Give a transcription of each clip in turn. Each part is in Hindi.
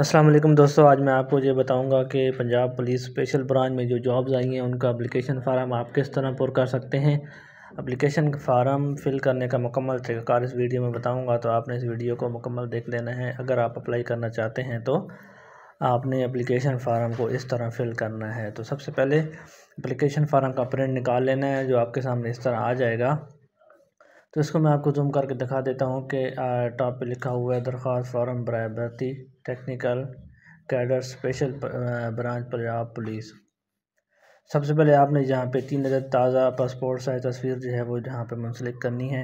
असलम दोस्तों आज मैं आपको ये बताऊंगा कि पंजाब पुलिस स्पेशल ब्रांच में जो जॉब्स आई हैं उनका अप्लीकेशन फ़ारम आप किस तरह पुर कर सकते हैं अप्लीकेशन फ़ारम फ़िल करने का मुकम्मल तरीक़ार इस वीडियो में बताऊंगा तो आपने इस वीडियो को मुकम्मल देख लेना है अगर आप अप्लाई करना चाहते हैं तो आपने अप्लीकेशन फ़ारम को इस तरह फ़िल करना है तो सबसे पहले अप्लीकेशन फ़ारम का प्रिंट निकाल लेना है जो आपके सामने इस तरह आ जाएगा तो इसको मैं आपको जूम करके दिखा देता हूँ कि टॉप पे लिखा हुआ है दरख्वास्त फॉरम बराबरती technical cadre special branch Punjab police सबसे पहले आपने यहाँ पे तीन नज़र ताज़ा पासपोर्ट साइज तस्वीर जो है वो यहाँ पे मुंसलिक करनी है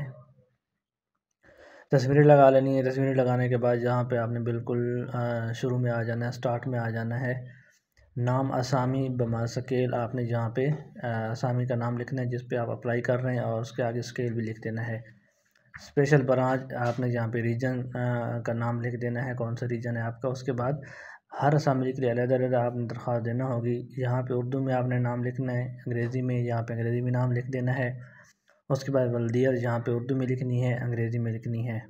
तस्वीरें लगा लेनी है तस्वीरें लगाने के बाद यहाँ पे आपने बिल्कुल शुरू में आ जाना है स्टार्ट में आ जाना है नाम असामी बमा स्केल आपने जहाँ पे असामी का नाम लिखना है जिस पे आप अप्लाई कर रहे हैं और उसके आगे स्केल भी लिख देना है स्पेशल ब्रांच आपने यहाँ पे रीजन का नाम लिख देना है कौन सा रीजन है आपका उसके बाद हर असामी के लिए अलग-अलग आपने दरख्वास्त देना होगी यहाँ पे उर्दू में आपने नाम लिखना है अंग्रेज़ी में यहाँ पर अंग्रेज़ी में नाम लिख देना है उसके बाद बल्दियर यहाँ पर उर्दू में लिखनी है अंग्रेज़ी में लिखनी है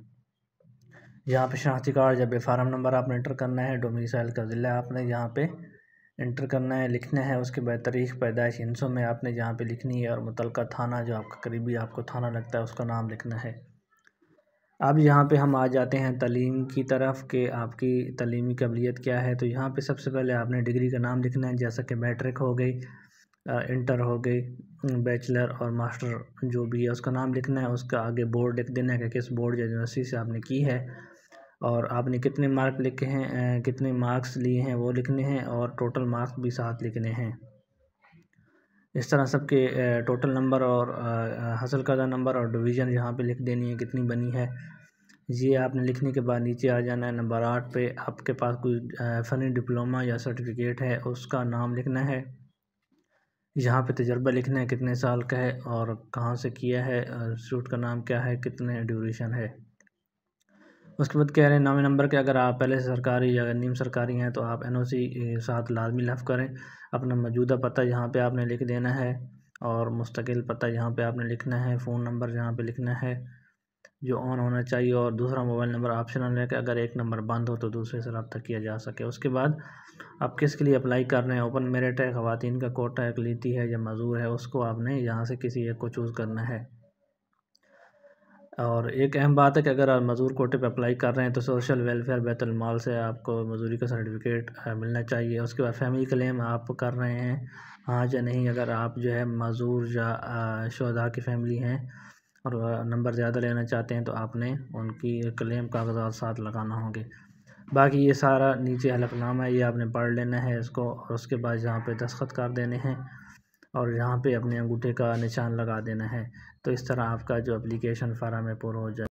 यहाँ पर शनाख्ती कार्ड या फार्म नंबर आपने एंटर करना है डोमिसाइल का ज़िला आपने यहाँ पर इंटर करना है लिखना है उसके बाद तारीख़ पैदाइश इनसों में आपने जहाँ पे लिखनी है और मुतल थाना जो आपका करीबी आपको थाना लगता है उसका नाम लिखना है अब यहाँ पे हम आ जाते हैं तलीम की तरफ कि आपकी तलीमी कबलीत क्या है तो यहाँ पे सबसे पहले आपने डिग्री का नाम लिखना है जैसा कि मैट्रिक हो गई इंटर हो गई बैचलर और मास्टर जो भी है उसका नाम लिखना है उसका आगे बोर्ड लिख देना है कि किस बोर्ड या यूनिवर्सिटी से आपने की है और आपने कितने मार्क लिखे हैं कितने मार्क्स लिए हैं वो लिखने हैं और टोटल मार्क्स भी साथ लिखने हैं इस तरह सबके टोटल नंबर और हासिल करदा नंबर और डिवीज़न यहाँ पे लिख देनी है कितनी बनी है ये आपने लिखने के बाद नीचे आ जाना है नंबर आठ पे आपके पास कोई फ़नी डिप्लोमा या सर्टिफिकेट है उसका नाम लिखना है यहाँ पे तजर्बा लिखना है कितने साल का है और कहाँ से किया है सूट का नाम क्या है कितने ड्यूरेशन है उसके बाद कह रहे हैं नौवें नंबर के अगर आप पहले से सरकारी या नीम सरकारी हैं तो आप एन ओ सी साथ लाजमी लफ करें अपना मौजूदा पता यहाँ पे आपने लिख देना है और मुस्तकिल पता यहाँ पे आपने लिखना है फ़ोन नंबर यहाँ पे लिखना है जो ऑन होना चाहिए और दूसरा मोबाइल नंबर ऑप्शनल है कि अगर एक नंबर बंद हो तो दूसरे से रब्ता किया जा सके उसके बाद आप किसके लिए अप्लाई कर रहे हैं ओपन मेरिट है ख़वान का कोटा एक लीती है या मज़ूर है उसको आपने यहाँ से किसी एक को चूज़ करना है और एक अहम बात है कि अगर आप मज़दूर कोटे पे अप्लाई कर रहे हैं तो सोशल वेलफेयर बैतुलमाल से आपको मज़दूरी का सर्टिफिकेट मिलना चाहिए उसके बाद फैमिली क्लेम आप कर रहे हैं हाँ या नहीं अगर आप जो है मज़दूर या शहदा की फैमिली हैं और नंबर ज़्यादा लेना चाहते हैं तो आपने उनकी क्लेम कागजात साथ लगाना होंगे बाकी ये सारा नीचे हलफनामा है ये आपने पढ़ लेना है इसको और उसके बाद यहाँ पे दस्खत कर देने हैं और यहाँ पे अपने अंगूठे का निशान लगा देना है तो इस तरह आपका जो एप्लीकेशन फ़ारम है पूरा हो जाए